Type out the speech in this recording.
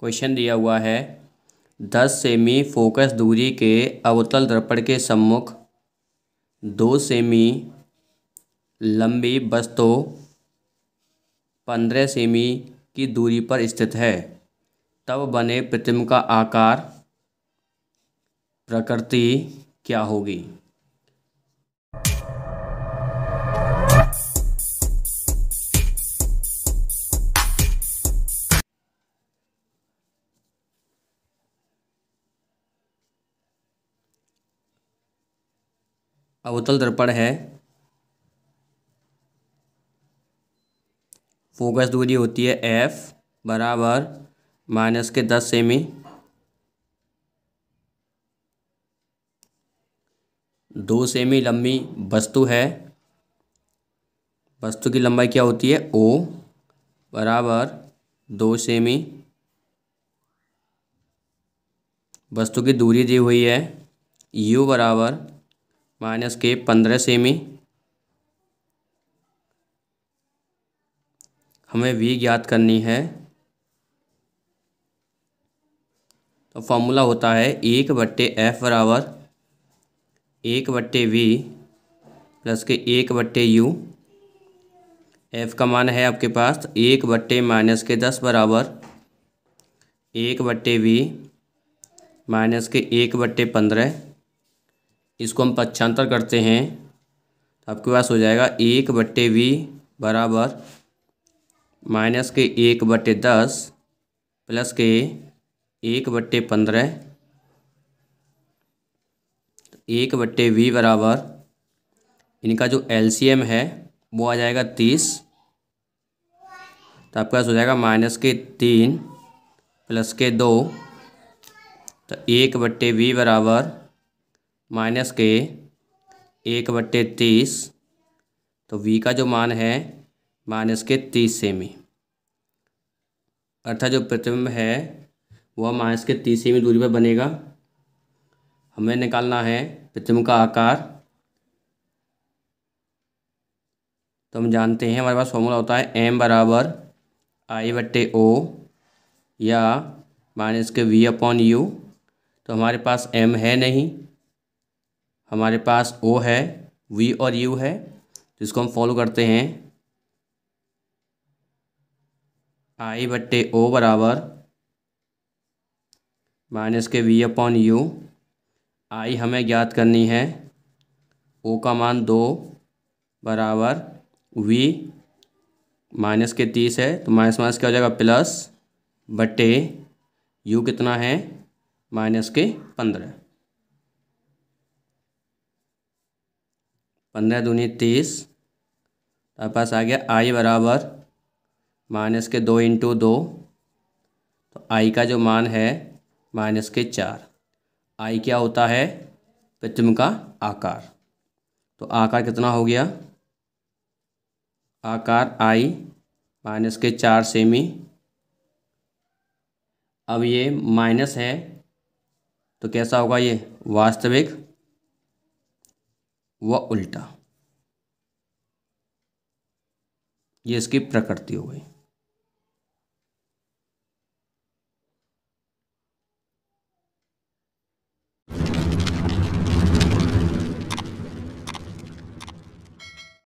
question दिया हुआ है दस सेमी फोकस दूरी के अवतल दर्पण के सम्मुख दो सेमी लंबी वस्तु पंद्रह सेमी की दूरी पर स्थित है तब बने प्रतिम का आकार प्रकृति क्या होगी अवतल दर्पण है फोकस दूरी होती है एफ बराबर माइनस के दस सेमी दो सेमी लंबी वस्तु है वस्तु की लंबाई क्या होती है ओ बराबर दो सेमी वस्तु की दूरी दी हुई है यू बराबर माइनस के पंद्रह सेमी हमें वी ज्ञात करनी है तो फॉर्मूला होता है एक बट्टे एफ बराबर एक बट्टे वी प्लस के एक बट्टे यू एफ का मान है आपके पास एक बट्टे माइनस के दस बराबर एक बट्टे वी माइनस के एक बट्टे पंद्रह इसको हम पक्षांतर करते हैं तो आपके पास हो जाएगा एक बट्टे वी बराबर माइनस के एक बट्टे दस प्लस के एक बट्टे पंद्रह एक बट्टे वी बराबर इनका जो एलसीएम है वो आ जाएगा तीस तो आपके पास हो जाएगा माइनस के तीन प्लस के दो तो एक बट्टे वी बराबर माइनस के एक बट्टे तीस तो वी का जो मान है माइनस के तीस सेमी अर्थात जो प्रतिबिंब है वह माइनस के तीस सेमी दूरी पर बनेगा हमें निकालना है प्रतिबिंब का आकार तो हम जानते हैं हमारे पास फॉर्मूला होता है एम बराबर आई बट्टे ओ या माइनस के वी अपॉन यू तो हमारे पास एम है नहीं हमारे पास ओ है वी और यू है जिसको तो हम फॉलो करते हैं आई बट्टे ओ बराबर माइनस के वी अपॉन यू आई हमें ज्ञात करनी है ओ का मान दो बराबर वी माइनस के तीस है तो माइनस माइनस क्या हो जाएगा प्लस बटे यू कितना है माइनस के पंद्रह पंद्रह दूनी तीस हमारे तो पास आ गया आई बराबर माइनस के दो इंटू दो तो आई का जो मान है माइनस के चार आई क्या होता है प्रतिम का आकार तो आकार कितना हो गया आकार आई माइनस के चार सेमी अब ये माइनस है तो कैसा होगा ये वास्तविक व उल्टा ये इसकी प्रकृति हो गई